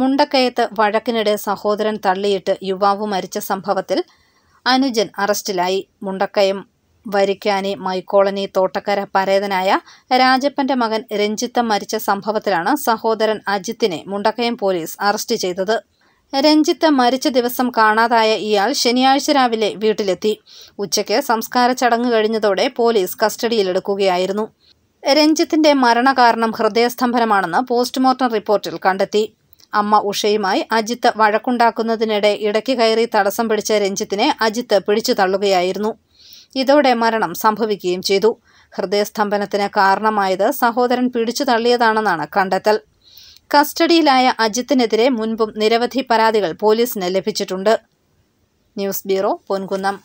മുണ്ടക്കയത്ത് വഴക്കിനിടെ സഹോദരൻ തള്ളിയിട്ട് യുവാവ് മരിച്ച സംഭവത്തിൽ അനുജൻ അറസ്റ്റിലായി മുണ്ടക്കയം വരിക്കാനി മൈക്കോളനി തോട്ടക്കര പരേതനായ രാജപ്പന്റെ മകൻ രഞ്ജിത്തം മരിച്ച സംഭവത്തിലാണ് സഹോദരൻ അജിത്തിനെ മുണ്ടക്കയം പോലീസ് അറസ്റ്റ് ചെയ്തത് രഞ്ജിത്ത് മരിച്ച ദിവസം കാണാതായ ഇയാൾ ശനിയാഴ്ച രാവിലെ വീട്ടിലെത്തി ഉച്ചയ്ക്ക് സംസ്കാര ചടങ്ങ് കഴിഞ്ഞതോടെ പോലീസ് കസ്റ്റഡിയിലെടുക്കുകയായിരുന്നു രഞ്ജിത്തിന്റെ മരണകാരണം ഹൃദയസ്തംഭനമാണെന്ന് പോസ്റ്റ്മോർട്ടം റിപ്പോർട്ടിൽ കണ്ടെത്തി അമ്മ ഉഷയുമായി അജിത്ത് വഴക്കുണ്ടാക്കുന്നതിനിടെ ഇടയ്ക്ക് കയറി തടസ്സം പിടിച്ച രഞ്ജിത്തിനെ അജിത്ത് പിടിച്ചു തള്ളുകയായിരുന്നു ഇതോടെ മരണം സംഭവിക്കുകയും ചെയ്തു ഹൃദയസ്തംഭനത്തിന് കാരണമായത് സഹോദരൻ പിടിച്ചു തള്ളിയതാണെന്നാണ് കണ്ടെത്തൽ കസ്റ്റഡിയിലായ അജിത്തിനെതിരെ മുൻപും നിരവധി പരാതികൾ പോലീസിന് ലഭിച്ചിട്ടുണ്ട് ന്യൂസ് ബ്യൂറോ പൊൻകുന്നം